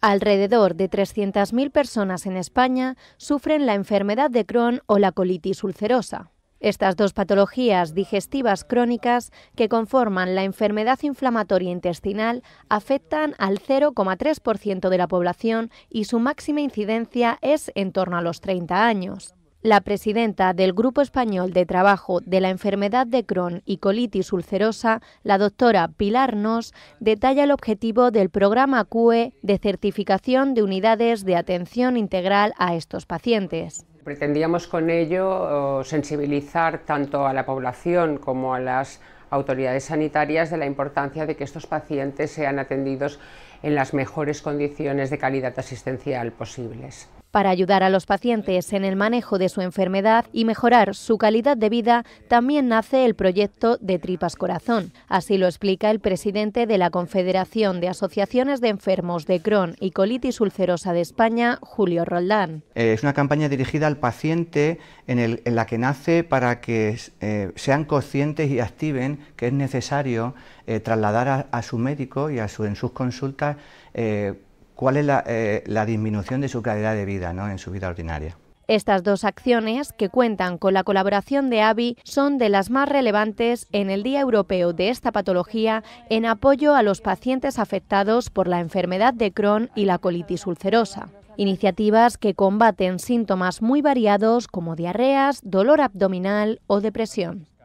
Alrededor de 300.000 personas en España sufren la enfermedad de Crohn o la colitis ulcerosa. Estas dos patologías digestivas crónicas que conforman la enfermedad inflamatoria intestinal afectan al 0,3% de la población y su máxima incidencia es en torno a los 30 años. La presidenta del Grupo Español de Trabajo de la Enfermedad de Crohn y Colitis Ulcerosa, la doctora Pilar Nos, detalla el objetivo del programa CUE de certificación de unidades de atención integral a estos pacientes. Pretendíamos con ello sensibilizar tanto a la población como a las autoridades sanitarias de la importancia de que estos pacientes sean atendidos en las mejores condiciones de calidad asistencial posibles para ayudar a los pacientes en el manejo de su enfermedad y mejorar su calidad de vida, también nace el proyecto de Tripas Corazón. Así lo explica el presidente de la Confederación de Asociaciones de Enfermos de Crohn y Colitis Ulcerosa de España, Julio Roldán. Eh, es una campaña dirigida al paciente en, la que nace para que eh, sean conscientes y activen que es necesario eh, trasladar a, su médico y su, en sus consultas cuál es eh, la, disminución de su calidad de vida en su vida ordinaria. Estas dos acciones, que cuentan con la colaboración de AVI, son de las más relevantes en el Día Europeo de esta patología en apoyo a los pacientes afectados por la enfermedad de Crohn y la colitis ulcerosa. Iniciativas que combaten síntomas muy variados como diarreas, dolor abdominal o depresión.